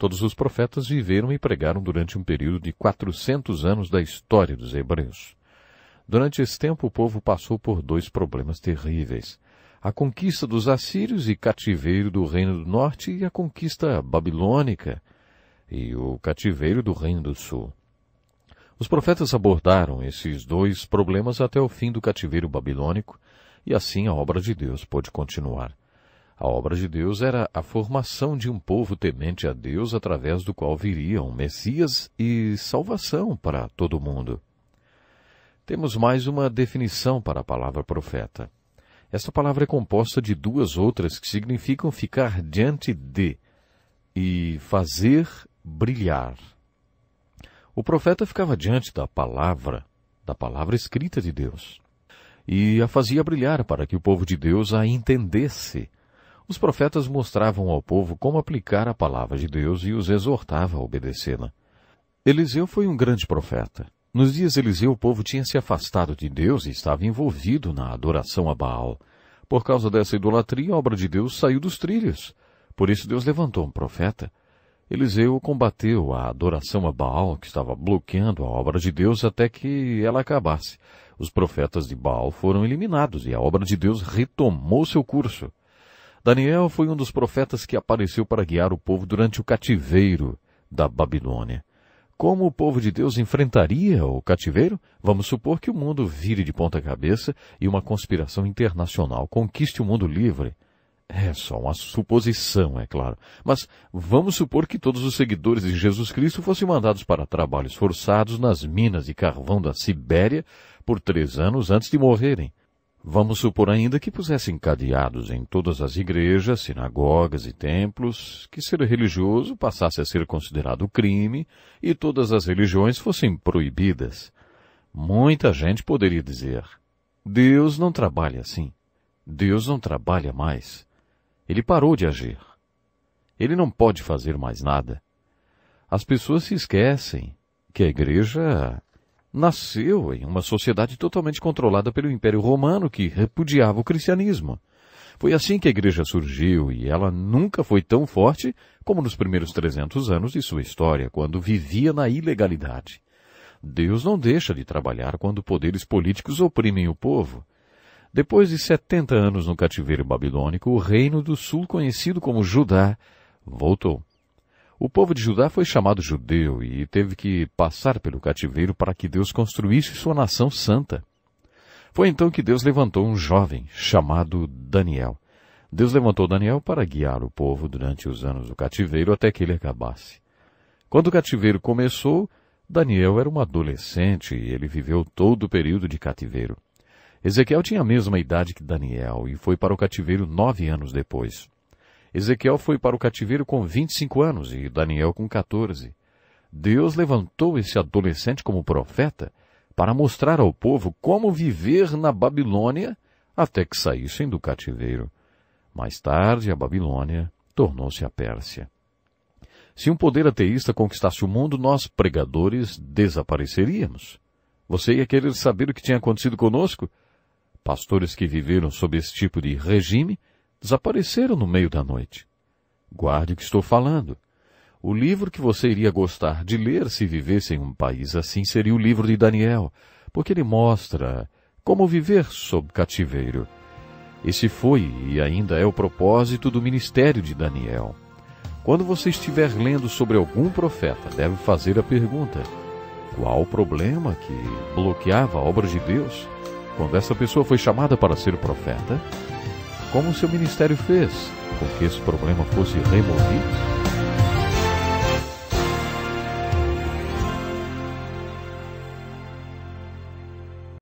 Todos os profetas viveram e pregaram durante um período de 400 anos da história dos hebreus. Durante esse tempo, o povo passou por dois problemas terríveis: a conquista dos assírios e cativeiro do Reino do Norte e a conquista babilônica e o cativeiro do Reino do Sul. Os profetas abordaram esses dois problemas até o fim do cativeiro babilônico, e assim a obra de Deus pôde continuar. A obra de Deus era a formação de um povo temente a Deus através do qual viriam Messias e salvação para todo o mundo. Temos mais uma definição para a palavra profeta. Esta palavra é composta de duas outras que significam ficar diante de e fazer brilhar. O profeta ficava diante da palavra, da palavra escrita de Deus, e a fazia brilhar para que o povo de Deus a entendesse os profetas mostravam ao povo como aplicar a palavra de Deus e os exortava a obedecê-la. Eliseu foi um grande profeta. Nos dias de Eliseu, o povo tinha se afastado de Deus e estava envolvido na adoração a Baal. Por causa dessa idolatria, a obra de Deus saiu dos trilhos. Por isso, Deus levantou um profeta. Eliseu combateu a adoração a Baal, que estava bloqueando a obra de Deus até que ela acabasse. Os profetas de Baal foram eliminados e a obra de Deus retomou seu curso. Daniel foi um dos profetas que apareceu para guiar o povo durante o cativeiro da Babilônia. Como o povo de Deus enfrentaria o cativeiro? Vamos supor que o mundo vire de ponta cabeça e uma conspiração internacional conquiste o mundo livre. É só uma suposição, é claro. Mas vamos supor que todos os seguidores de Jesus Cristo fossem mandados para trabalhos forçados nas minas de carvão da Sibéria por três anos antes de morrerem. Vamos supor ainda que pusessem cadeados em todas as igrejas, sinagogas e templos, que ser religioso passasse a ser considerado crime e todas as religiões fossem proibidas. Muita gente poderia dizer: Deus não trabalha assim. Deus não trabalha mais. Ele parou de agir. Ele não pode fazer mais nada. As pessoas se esquecem que a igreja nasceu em uma sociedade totalmente controlada pelo Império Romano que repudiava o cristianismo. Foi assim que a igreja surgiu e ela nunca foi tão forte como nos primeiros 300 anos de sua história, quando vivia na ilegalidade. Deus não deixa de trabalhar quando poderes políticos oprimem o povo. Depois de 70 anos no cativeiro babilônico, o reino do sul, conhecido como Judá, voltou. O povo de Judá foi chamado judeu e teve que passar pelo cativeiro para que Deus construísse sua nação santa. Foi então que Deus levantou um jovem chamado Daniel. Deus levantou Daniel para guiar o povo durante os anos do cativeiro até que ele acabasse. Quando o cativeiro começou, Daniel era um adolescente e ele viveu todo o período de cativeiro. Ezequiel tinha a mesma idade que Daniel e foi para o cativeiro nove anos depois. Ezequiel foi para o cativeiro com 25 anos e Daniel com 14. Deus levantou esse adolescente como profeta para mostrar ao povo como viver na Babilônia até que saíssem do cativeiro. Mais tarde, a Babilônia tornou-se a Pérsia. Se um poder ateísta conquistasse o mundo, nós, pregadores, desapareceríamos. Você ia querer saber o que tinha acontecido conosco? Pastores que viveram sob esse tipo de regime Desapareceram no meio da noite. Guarde o que estou falando. O livro que você iria gostar de ler se vivesse em um país assim seria o livro de Daniel, porque ele mostra como viver sob cativeiro. Esse foi e ainda é o propósito do ministério de Daniel. Quando você estiver lendo sobre algum profeta, deve fazer a pergunta: qual o problema que bloqueava a obra de Deus? Quando essa pessoa foi chamada para ser profeta, como seu ministério fez com que esse problema fosse removido?